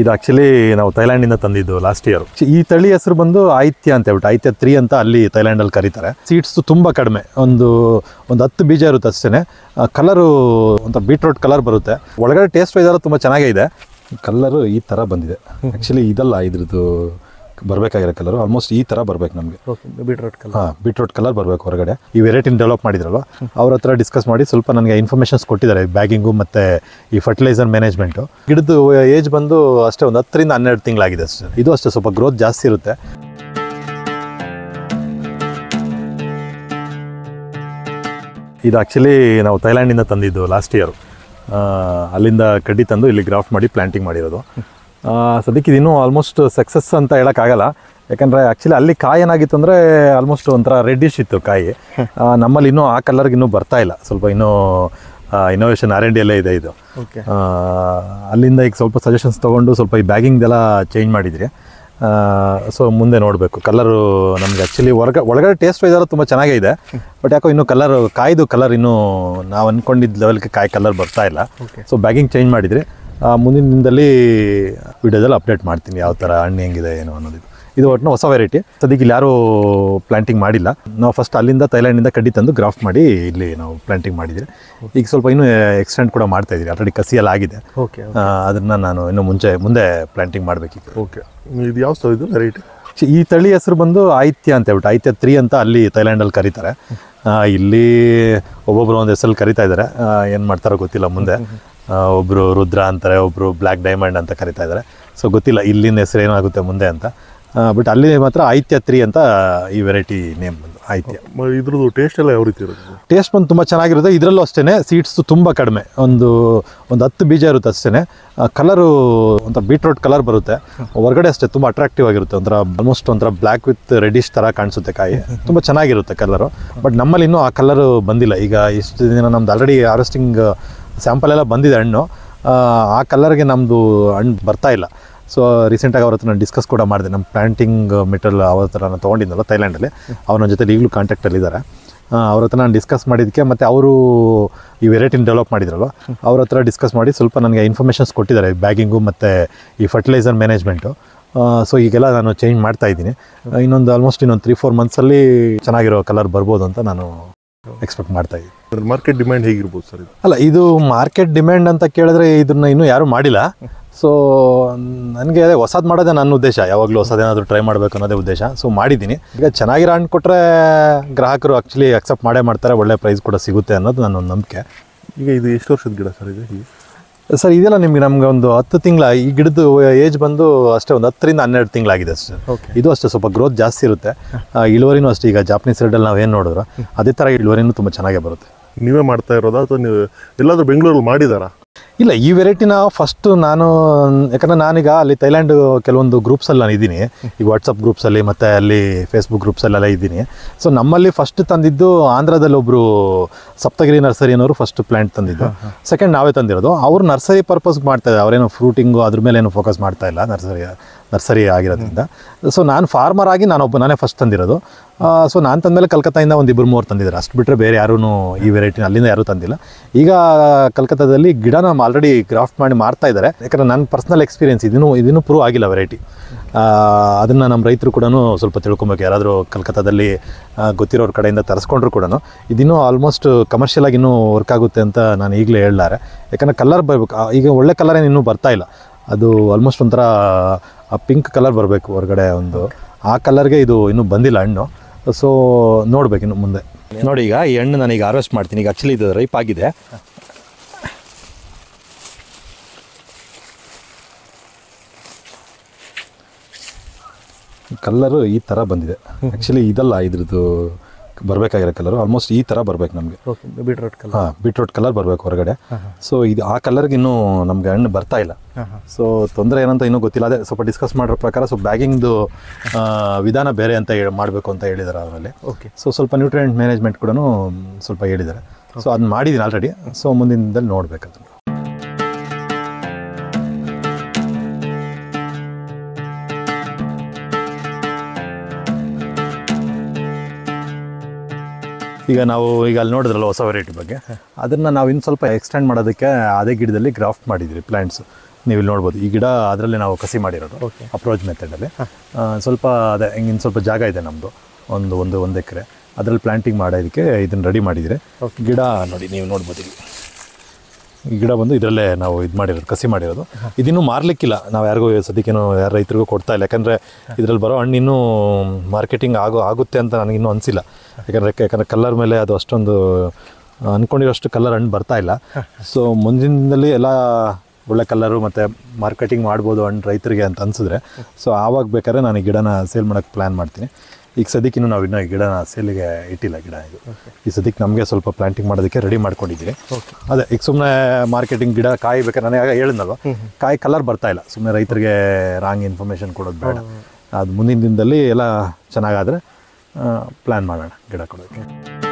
ಇದು ಆ್ಯಕ್ಚುಲಿ ನಾವು ಥೈಲ್ಯಾಂಡಿಂದ ತಂದಿದ್ದು ಲಾಸ್ಟ್ ಇಯರ್ ಈ ತಳಿ ಹೆಸರು ಬಂದು ಆಯ್ತ್ಯ ಅಂತ ಹೇಳ್ಬಿಟ್ಟು ಆಯ್ತ್ಯ ತ್ರೀ ಅಂತ ಅಲ್ಲಿ ಥೈಲ್ಯಾಂಡಲ್ಲಿ ಕರೀತಾರೆ ಸೀಡ್ಸು ತುಂಬ ಕಡಿಮೆ ಒಂದು ಒಂದು ಹತ್ತು ಬೀಜ ಇರುತ್ತೆ ಅಷ್ಟೇ ಕಲರು ಅಂತ ಬೀಟ್ರೋಟ್ ಕಲರ್ ಬರುತ್ತೆ ಒಳಗಡೆ ಟೇಸ್ಟ್ ಇದೆಲ್ಲ ತುಂಬ ಚೆನ್ನಾಗೇ ಇದೆ ಕಲ್ಲರು ಈ ಥರ ಬಂದಿದೆ ಆ್ಯಕ್ಚುಲಿ ಇದಲ್ಲ ಇದ್ರದ್ದು ಬರಬೇಕಾಗಿರೋ ಕಲರ್ ಆಲ್ಮೋಸ್ಟ್ ಈ ತರ ಬರಬೇಕು ನಮಗೆ ಬೀಟ್ರೋಟ್ ಕಲರ್ ಹಾಂ ಕಲರ್ ಬರಬೇಕು ಹೊರಗಡೆ ಈ ವೆರೈಟಿ ಡೆವಲಪ್ ಮಾಡಿದ್ರಲ್ವ ಅವ್ರ ಹತ್ರ ಡಿಸ್ಕಸ್ ಮಾಡಿ ಸ್ವಲ್ಪ ನನಗೆ ಇನ್ಫಾರ್ಮೇಶನ್ಸ್ ಕೊಟ್ಟಿದ್ದಾರೆ ಬ್ಯಾಗಿಂಗು ಮತ್ತೆ ಈ ಫರ್ಟಿಲೈಸರ್ ಮ್ಯಾನೇಜ್ಮೆಂಟು ಗಿಡದ ಏಜ್ ಬಂದು ಅಷ್ಟೇ ಒಂದು ಹತ್ತರಿಂದ ಹನ್ನೆರಡು ತಿಂಗಳಾಗಿದೆ ಅಷ್ಟೇ ಇದು ಅಷ್ಟೇ ಸ್ವಲ್ಪ ಗ್ರೋತ್ ಜಾಸ್ತಿ ಇರುತ್ತೆ ಇದು ಆ್ಯಕ್ಚುಲಿ ನಾವು ಥೈಲ್ಯಾಂಡಿಂದ ತಂದಿದ್ದು ಲಾಸ್ಟ್ ಇಯರು ಅಲ್ಲಿಂದ ಕಡ್ಡಿ ತಂದು ಇಲ್ಲಿ ಗ್ರಾಫ್ಟ್ ಮಾಡಿ ಪ್ಲ್ಯಾಂಟಿಂಗ್ ಮಾಡಿರೋದು ಸದ್ಯಕ್ಕೆ ಇದಿನ್ನೂ ಆಲ್ಮೋಸ್ಟ್ ಸಕ್ಸಸ್ ಅಂತ ಹೇಳೋಕ್ಕಾಗಲ್ಲ ಯಾಕಂದರೆ ಆ್ಯಕ್ಚುಲಿ ಅಲ್ಲಿ ಕಾಯಿ ಏನಾಗಿತ್ತು ಅಂದರೆ ಆಲ್ಮೋಸ್ಟ್ ಒಂಥರ ರೆಡ್ಡಿಶ್ ಇತ್ತು ಕಾಯಿ ನಮ್ಮಲ್ಲಿ ಇನ್ನೂ ಆ ಕಲರ್ಗೆ ಇನ್ನೂ ಬರ್ತಾ ಇಲ್ಲ ಸ್ವಲ್ಪ ಇನ್ನೂ ಇನೋವೇಷನ್ ಆರ್ ಎಲ್ಲ ಇದೆ ಇದು ಅಲ್ಲಿಂದ ಈಗ ಸ್ವಲ್ಪ ಸಜೆಷನ್ಸ್ ತೊಗೊಂಡು ಸ್ವಲ್ಪ ಈ ಬ್ಯಾಗಿಂಗ್ದೆಲ್ಲ ಚೇಂಜ್ ಮಾಡಿದ್ರಿ ಸೊ ಮುಂದೆ ನೋಡಬೇಕು ಕಲರು ನಮಗೆ ಆ್ಯಕ್ಚುಲಿ ಹೊರಗ ಒಳಗಡೆ ಟೇಸ್ಟ್ ವೈಸ್ ಎಲ್ಲ ತುಂಬ ಚೆನ್ನಾಗೇ ಇದೆ ಬಟ್ ಯಾಕೋ ಇನ್ನೂ ಕಲರ್ ಕಾಯ್ದು ಕಲರ್ ಇನ್ನೂ ನಾವು ಅಂದ್ಕೊಂಡಿದ್ದ ಲೆವೆಲ್ಗೆ ಕಾಯಿ ಕಲರ್ ಬರ್ತಾ ಇಲ್ಲ ಸೊ ಬ್ಯಾಗಿಂಗ್ ಚೇಂಜ್ ಮಾಡಿದ್ರಿ ಮುಂದಿನ ದಿನದಲ್ಲಿ ವಿಡಿಯೋದಲ್ಲಿ ಅಪ್ಡೇಟ್ ಮಾಡ್ತೀನಿ ಯಾವ ಥರ ಹಣ್ಣು ಹೆಂಗಿದೆ ಏನು ಅನ್ನೋದು ಇದು ಒಟ್ಟು ಹೊಸ ವೆರೈಟಿ ಸದ್ಯಕ್ಕೆ ಇಲ್ಲಿ ಯಾರೂ ಪ್ಲಾಂಟಿಂಗ್ ಮಾಡಿಲ್ಲ ನಾವು ಫಸ್ಟ್ ಅಲ್ಲಿಂದ ಥೈಲ್ಯಾಂಡಿಂದ ಕಡ್ಡಿ ತಂದು ಗ್ರಾಫ್ಟ್ ಮಾಡಿ ಇಲ್ಲಿ ನಾವು ಪ್ಲಾಂಟಿಂಗ್ ಮಾಡಿದ್ದೀವಿ ಈಗ ಸ್ವಲ್ಪ ಇನ್ನೂ ಎಕ್ಸ್ಟೆಂಡ್ ಕೂಡ ಮಾಡ್ತಾ ಇದ್ದೀವಿ ಆಲ್ರೆಡಿ ಕಸಿಯಲ್ಲ ಆಗಿದೆ ಓಕೆ ಅದನ್ನು ನಾನು ಇನ್ನು ಮುಂಚೆ ಮುಂದೆ ಪ್ಲಾಂಟಿಂಗ್ ಮಾಡಬೇಕಿತ್ತು ಓಕೆ ಇದು ಯಾವ ಸ್ಥಳ ಇದು ವೆರೈಟಿ ಈ ತಳಿ ಹೆಸರು ಬಂದು ಆಯ್ತ್ಯ ಅಂತ ಹೇಳ್ಬಿಟ್ಟು ಆಯ್ತ್ಯ ತ್ರೀ ಅಂತ ಅಲ್ಲಿ ಥೈಲ್ಯಾಂಡಲ್ಲಿ ಕರೀತಾರೆ ಇಲ್ಲಿ ಒಬ್ಬೊಬ್ರು ಒಂದು ಹೆಸರಲ್ಲಿ ಕರಿತಾ ಇದ್ದಾರೆ ಏನು ಮಾಡ್ತಾರೋ ಗೊತ್ತಿಲ್ಲ ಮುಂದೆ ಒಬ್ಬರು ರುದ್ರ ಅಂತಾರೆ ಒಬ್ಬರು ಬ್ಲ್ಯಾಕ್ ಡೈಮಂಡ್ ಅಂತ ಕರಿತಾ ಇದ್ದಾರೆ ಸೊ ಗೊತ್ತಿಲ್ಲ ಇಲ್ಲಿನ ಹೆಸರು ಏನಾಗುತ್ತೆ ಮುಂದೆ ಅಂತ ಬಟ್ ಅಲ್ಲಿ ಮಾತ್ರ ಐತ್ಯ ತ್ರೀ ಅಂತ ಈ ವೆರೈಟಿ ನೇಮ್ ಬಂದು ಐತ್ಯ ಇದ್ರದ್ದು ಟೇಸ್ಟ್ ಎಲ್ಲ ಯಾವ ರೀತಿ ಇರುತ್ತೆ ಟೇಸ್ಟ್ ಬಂದು ತುಂಬ ಚೆನ್ನಾಗಿರುತ್ತೆ ಇದರಲ್ಲೂ ಅಷ್ಟೇ ಸೀಡ್ಸು ತುಂಬ ಕಡಿಮೆ ಒಂದು ಒಂದು ಹತ್ತು ಬೀಜ ಇರುತ್ತೆ ಅಷ್ಟೇ ಕಲರು ಒಂಥರ ಬೀಟ್ರೂಟ್ ಕಲರ್ ಬರುತ್ತೆ ಹೊರಗಡೆ ಅಷ್ಟೇ ತುಂಬ ಅಟ್ರಾಕ್ಟಿವ್ ಆಗಿರುತ್ತೆ ಒಂಥರ ಆಲ್ಮೋಸ್ಟ್ ಒಂಥರ ಬ್ಲ್ಯಾಕ್ ವಿತ್ ರೆಡಿಶ್ ಥರ ಕಾಣಿಸುತ್ತೆ ಕಾಯಿ ತುಂಬ ಚೆನ್ನಾಗಿರುತ್ತೆ ಕಲರು ಬಟ್ ನಮ್ಮಲ್ಲಿ ಇನ್ನೂ ಆ ಕಲರು ಬಂದಿಲ್ಲ ಈಗ ಇಷ್ಟು ದಿನ ನಮ್ದು ಆಲ್ರೆಡಿ ಹಾರ್ವೆಸ್ಟಿಂಗ್ ಸ್ಯಾಂಪಲ್ ಎಲ್ಲ ಬಂದಿದೆ ಹಣ್ಣು ಆ ಕಲರ್ಗೆ ನಮ್ಮದು ಹಣ್ಣು ಬರ್ತಾ ಇಲ್ಲ ಸೊ ರೀಸೆಂಟಾಗಿ ಅವ್ರ ಹತ್ರ ನಾನು ಡಿಸ್ಕಸ್ ಕೂಡ ಮಾಡಿದೆ ನಮ್ಮ ಪ್ಲಾಂಟಿಂಗ್ ಮೆಟೀರಿಯಲ್ ಅವ್ರ ಹತ್ರ ನಾನು ತೊಗೊಂಡಿದ್ದಲ್ಲ ಥೈಲ್ಯಾಂಡಲ್ಲಿ ಅವ್ರ ಜೊತೆ ಈಗಲೂ ಕಾಂಟ್ಯಾಕ್ಟಲ್ಲಿದ್ದಾರೆ ಅವ್ರ ಹತ್ರ ನಾನು ಡಿಸ್ಕಸ್ ಮಾಡಿದ್ದಕ್ಕೆ ಮತ್ತು ಅವರು ಈ ವೆರೈಟಿನ ಡೆವಲಪ್ ಮಾಡಿದ್ರಲ್ಲ ಅವ್ರ ಹತ್ರ ಡಿಸ್ಕಸ್ ಮಾಡಿ ಸ್ವಲ್ಪ ನನಗೆ ಇನ್ಫಾರ್ಮೇಷನ್ಸ್ ಕೊಟ್ಟಿದ್ದಾರೆ ಬ್ಯಾಗಿಂಗು ಮತ್ತು ಈ ಫರ್ಟಿಲೈಸರ್ ಮ್ಯಾನೇಜ್ಮೆಂಟು ಸೊ ಈಗೆಲ್ಲ ನಾನು ಚೇಂಜ್ ಮಾಡ್ತಾ ಇದ್ದೀನಿ ಇನ್ನೊಂದು ಆಲ್ಮೋಸ್ಟ್ ಇನ್ನೊಂದು ತ್ರೀ ಫೋರ್ ಮಂತ್ಸಲ್ಲಿ ಚೆನ್ನಾಗಿರೋ ಕಲರ್ ಬರ್ಬೋದು ಅಂತ ನಾನು ಎಕ್ಸ್ಪೆಕ್ಟ್ ಮಾಡ್ತಾ ಇದ್ದೀವಿ ಮಾರ್ಕೆಟ್ ಡಿಮ್ಯಾಂಡ್ ಹೇಗಿರ್ಬೋದು ಸರ್ ಅಲ್ಲ ಇದು ಮಾರ್ಕೆಟ್ ಡಿಮ್ಯಾಂಡ್ ಅಂತ ಕೇಳಿದ್ರೆ ಇದನ್ನ ಇನ್ನೂ ಯಾರು ಮಾಡಿಲ್ಲ ಸೊ ನನಗೆ ಅದೇ ಹೊಸದು ಮಾಡೋದೇ ನನ್ನ ಉದ್ದೇಶ ಯಾವಾಗಲೂ ಹೊಸದೇನಾದರೂ ಟ್ರೈ ಮಾಡಬೇಕು ಅನ್ನೋದೇ ಉದ್ದೇಶ ಸೊ ಮಾಡಿದ್ದೀನಿ ಈಗ ಚೆನ್ನಾಗಿರೋ ಹಣ್ಣು ಕೊಟ್ಟರೆ ಗ್ರಾಹಕರು ಆ್ಯಕ್ಚುಲಿ ಅಕ್ಸೆಪ್ಟ್ ಮಾಡೇ ಮಾಡ್ತಾರೆ ಒಳ್ಳೆ ಪ್ರೈಸ್ ಕೂಡ ಸಿಗುತ್ತೆ ಅನ್ನೋದು ನನ್ನೊಂದು ನಂಬಿಕೆ ಈಗ ಇದು ಎಷ್ಟು ವರ್ಷದ ಗಿಡ ಸರ್ ಇದು ಸರ್ ಇದೆಲ್ಲ ನಿಮಗೆ ನಮ್ಗೆ ಒಂದು ಹತ್ತು ತಿಂಗಳ ಈ ಗಿಡದ ಏಜ್ ಬಂದು ಅಷ್ಟೇ ಒಂದು ಹತ್ತರಿಂದ ಹನ್ನೆರಡು ತಿಂಗಳಾಗಿದೆ ಸರ್ ಇದು ಅಷ್ಟೇ ಸ್ವಲ್ಪ ಗ್ರೋತ್ ಜಾಸ್ತಿ ಇರುತ್ತೆ ಇಳುವರಿನೂ ಅಷ್ಟೇ ಈಗ ಜಾಪನೀಸ್ ರೆಡ್ಡಲ್ಲಿ ನಾವು ಏನು ನೋಡಿದ್ರೆ ಅದೇ ಥರ ಇಳುವರಿನೂ ತುಂಬ ಚೆನ್ನಾಗೇ ಬರುತ್ತೆ ನೀವೇ ಮಾಡ್ತಾ ಇರೋದಾ ಅಥವಾ ನೀವು ಎಲ್ಲಾದರೂ ಬೆಂಗಳೂರಲ್ಲಿ ಮಾಡಿದಾರಾ ಇಲ್ಲ ಈ ವೆರೈಟಿನ ಫಸ್ಟ್ ನಾನು ಯಾಕಂದರೆ ನಾನೀಗ ಅಲ್ಲಿ ಥೈಲ್ಯಾಂಡ್ ಕೆಲವೊಂದು ಗ್ರೂಪ್ಸಲ್ಲಿ ನಾನು ಇದ್ದೀನಿ ಈಗ ವಾಟ್ಸಪ್ ಗ್ರೂಪ್ಸಲ್ಲಿ ಮತ್ತು ಅಲ್ಲಿ ಫೇಸ್ಬುಕ್ ಗ್ರೂಪ್ಸಲ್ಲೆಲ್ಲ ಇದ್ದೀನಿ ಸೊ ನಮ್ಮಲ್ಲಿ ಫಸ್ಟ್ ತಂದಿದ್ದು ಆಂಧ್ರದಲ್ಲಿ ಒಬ್ಬರು ಸಪ್ತಗಿರಿ ನರ್ಸರಿ ಅನ್ನೋರು ಫಸ್ಟ್ ಪ್ಲ್ಯಾಂಟ್ ತಂದಿದ್ದು ಸೆಕೆಂಡ್ ನಾವೇ ತಂದಿರೋದು ಅವ್ರು ನರ್ಸರಿ ಪರ್ಪಸ್ಗೆ ಇದ್ದಾರೆ ಅವರೇನು ಫ್ರೂಟಿಂಗು ಅದ್ರ ಮೇಲೆ ಏನು ಫೋಕಸ್ ಮಾಡ್ತಾ ಇಲ್ಲ ನರ್ಸರಿ ನರ್ಸರಿ ಆಗಿರೋದ್ರಿಂದ ಸೊ ನಾನು ಫಾರ್ಮರ್ ಆಗಿ ನಾನೊಬ್ಬ ನಾನೇ ಫಸ್ಟ್ ತಂದಿರೋದು ಸೊ ನಾನು ತಂದಮೇಲೆ ಕಲ್ಕತ್ತಾಯಿಂದ ಒಂದು ಇಬ್ಬರು ಮೂವರು ತಂದಿದ್ದಾರೆ ಅಷ್ಟು ಬಿಟ್ಟರೆ ಬೇರೆ ಯಾರೂ ಈ ವೆರೈಟಿನ ಅಲ್ಲಿಂದ ಯಾರೂ ತಂದಿಲ್ಲ ಈಗ ಕಲ್ಕತ್ತಾದಲ್ಲಿ ನಮ್ಮ ಆಲ್ರೆಡಿ ಗ್ರಾಫ್ಟ್ ಮಾಡಿ ಮಾರ್ತಾ ಇದ್ದಾರೆ ಯಾಕಂದರೆ ನನ್ನ ಪರ್ಸ್ನಲ್ ಎಕ್ಸ್ಪೀರಿಯನ್ಸ್ ಇದನ್ನು ಇದನ್ನು ಪ್ರೂವ್ ಆಗಿಲ್ಲ ವೆರೈಟಿ ಅದನ್ನು ನಮ್ಮ ರೈತರು ಕೂಡ ಸ್ವಲ್ಪ ತಿಳ್ಕೊಬೇಕು ಯಾರಾದರೂ ಕಲ್ಕತ್ತಾದಲ್ಲಿ ಗೊತ್ತಿರೋರ ಕಡೆಯಿಂದ ತರಿಸ್ಕೊಂಡ್ರು ಕೂಡ ಇದಿನ್ನೂ ಆಲ್ಮೋಸ್ಟ್ ಕಮರ್ಷಿಯಲಾಗಿ ಇನ್ನೂ ವರ್ಕ್ ಆಗುತ್ತೆ ಅಂತ ನಾನು ಈಗಲೇ ಹೇಳಲಾರೆ ಯಾಕಂದರೆ ಕಲರ್ ಬರಬೇಕು ಈಗ ಒಳ್ಳೆ ಕಲರೇ ಇನ್ನೂ ಬರ್ತಾ ಇಲ್ಲ ಅದು ಆಲ್ಮೋಸ್ಟ್ ಒಂಥರ ಪಿಂಕ್ ಕಲರ್ ಬರಬೇಕು ಹೊರಗಡೆ ಒಂದು ಆ ಕಲರ್ಗೆ ಇದು ಇನ್ನೂ ಬಂದಿಲ್ಲ ಹಣ್ಣು ಸೊ ನೋಡ್ಬೇಕು ಇನ್ನು ಮುಂದೆ ನೋಡಿ ಈಗ ಈ ಹಣ್ಣು ನಾನೀಗ ಹಾರ್ವೆಸ್ಟ್ ಮಾಡ್ತೀನಿ ಈಗ ಆ್ಯಕ್ಚುಲಿ ಇದು ರೈಪ್ ಆಗಿದೆ ಕಲ್ಲರು ಈ ಥರ ಬಂದಿದೆ ಆ್ಯಕ್ಚುಲಿ ಇದಲ್ಲ ಇದ್ರದ್ದು ಬರಬೇಕಾಗಿರೋ ಕಲರ್ ಆಲ್ಮೋಸ್ಟ್ ಈ ಥರ ಬರಬೇಕು ನಮಗೆ ಬೀಟ್ರೋಟ್ ಕಲರ್ ಹಾಂ ಬೀಟ್ರೋಟ್ ಕಲರ್ ಬರಬೇಕು ಹೊರಗಡೆ ಸೊ ಇದು ಆ ಕಲರ್ಗೆ ಇನ್ನೂ ನಮಗೆ ಹಣ್ಣು ಬರ್ತಾ ಇಲ್ಲ ಸೊ ತೊಂದರೆ ಏನಂತ ಇನ್ನೂ ಗೊತ್ತಿಲ್ಲ ಅದೇ ಸ್ವಲ್ಪ ಡಿಸ್ಕಸ್ ಮಾಡಿರೋ ಪ್ರಕಾರ ಸೊ ಬ್ಯಾಗಿಂಗ್ದು ವಿಧಾನ ಬೇರೆ ಅಂತ ಮಾಡಬೇಕು ಅಂತ ಹೇಳಿದ್ದಾರೆ ಅದರಲ್ಲಿ ಓಕೆ ಸೊ ಸ್ವಲ್ಪ ನ್ಯೂಟ್ರಿಯೆಂಟ್ ಮ್ಯಾನೇಜ್ಮೆಂಟ್ ಕೂಡ ಸ್ವಲ್ಪ ಹೇಳಿದ್ದಾರೆ ಸೊ ಅದನ್ನ ಮಾಡಿದ್ದೀನಿ ಆಲ್ರೆಡಿ ಸೊ ಮುಂದಿನದಲ್ಲಿ ನೋಡ್ಬೇಕು ಅದನ್ನು ಈಗ ನಾವು ಈಗ ಅಲ್ಲಿ ನೋಡಿದ್ರಲ್ಲ ಹೊಸ ವೆರೈಟಿ ಬಗ್ಗೆ ಅದನ್ನು ನಾವು ಇನ್ನು ಸ್ವಲ್ಪ ಎಕ್ಸ್ಟೆಂಡ್ ಮಾಡೋದಕ್ಕೆ ಅದೇ ಗಿಡದಲ್ಲಿ ಗ್ರಾಫ್ಟ್ ಮಾಡಿದ್ದೀರಿ ಪ್ಲ್ಯಾಂಟ್ಸ್ ನೀವು ಇಲ್ಲಿ ನೋಡ್ಬೋದು ಈ ಗಿಡ ಅದರಲ್ಲಿ ನಾವು ಕಸಿ ಮಾಡಿರೋದು ಅಪ್ರೋಚ್ ಮೆಥಡಲ್ಲಿ ಸ್ವಲ್ಪ ಅದೇ ಇನ್ನು ಸ್ವಲ್ಪ ಜಾಗ ಇದೆ ನಮ್ಮದು ಒಂದು ಒಂದು ಒಂದು ಎಕರೆ ಅದರಲ್ಲಿ ಪ್ಲ್ಯಾಂಟಿಂಗ್ ಮಾಡೋದಕ್ಕೆ ಇದನ್ನು ರೆಡಿ ಮಾಡಿದರೆ ಗಿಡ ನೋಡಿ ನೀವು ನೋಡ್ಬೋದು ಇಲ್ಲಿ ಈ ಗಿಡ ಬಂದು ಇದರಲ್ಲೇ ನಾವು ಇದು ಮಾಡಿರೋದು ಕಸಿ ಮಾಡಿರೋದು ಇದಿನ್ನೂ ಮಾರಲಿಕ್ಕಿಲ್ಲ ನಾವು ಯಾರಿಗೂ ಸದ್ಯಕ್ಕೇನು ಯಾರು ರೈತರಿಗೂ ಕೊಡ್ತಾ ಇಲ್ಲ ಯಾಕಂದರೆ ಇದರಲ್ಲಿ ಬರೋ ಹಣ್ಣು ಇನ್ನೂ ಮಾರ್ಕೆಟಿಂಗ್ ಆಗೋ ಆಗುತ್ತೆ ಅಂತ ನನಗಿನ್ನೂ ಅನಿಸಿಲ್ಲ ಯಾಕಂದರೆ ಯಾಕಂದರೆ ಕಲರ್ ಮೇಲೆ ಅದು ಅಷ್ಟೊಂದು ಅಂದ್ಕೊಂಡಿರೋಷ್ಟು ಕಲರ್ ಹಣ್ಣು ಬರ್ತಾ ಇಲ್ಲ ಸೊ ಮುಂದಿನ ದಿನದಲ್ಲಿ ಎಲ್ಲ ಒಳ್ಳೆ ಕಲರು ಮತ್ತು ಮಾರ್ಕೆಟಿಂಗ್ ಮಾಡ್ಬೋದು ಹಣ್ಣು ರೈತರಿಗೆ ಅಂತ ಅನ್ಸಿದ್ರೆ ಸೊ ಆವಾಗ ಬೇಕಾದ್ರೆ ನಾನು ಈ ಗಿಡನ ಸೇಲ್ ಮಾಡೋಕ್ಕೆ ಪ್ಲ್ಯಾನ್ ಮಾಡ್ತೀನಿ ಈಗ ಸದ್ಯಕ್ಕಿನ್ನೂ ನಾವು ಇನ್ನೂ ಈ ಗಿಡನ ಸೇಲಿಗೆ ಇಟ್ಟಿಲ್ಲ ಗಿಡ ಇದು ಈ ಸದ್ಯಕ್ಕೆ ನಮಗೆ ಸ್ವಲ್ಪ ಪ್ಲಾಂಟಿಂಗ್ ಮಾಡೋದಕ್ಕೆ ರೆಡಿ ಮಾಡ್ಕೊಂಡಿದ್ದೀವಿ ಅದೇ ಈಗ ಸುಮ್ಮನೆ ಮಾರ್ಕೆಟಿಂಗ್ ಗಿಡ ಕಾಯಿ ಬೇಕಾದ್ರೆ ನಾನು ಹೇಳಿದ್ನಲ್ವ ಕಾಯಿ ಕಲರ್ ಬರ್ತಾ ಇಲ್ಲ ಸುಮ್ಮನೆ ರೈತರಿಗೆ ರಾಂಗ್ ಇನ್ಫಾರ್ಮೇಷನ್ ಕೊಡೋದು ಬೇಡ ಅದು ಮುಂದಿನ ದಿನದಲ್ಲಿ ಎಲ್ಲ ಚೆನ್ನಾಗಾದರೆ ಪ್ಲ್ಯಾನ್ ಮಾಡೋಣ ಗಿಡ ಕೊಡೋಕ್ಕೆ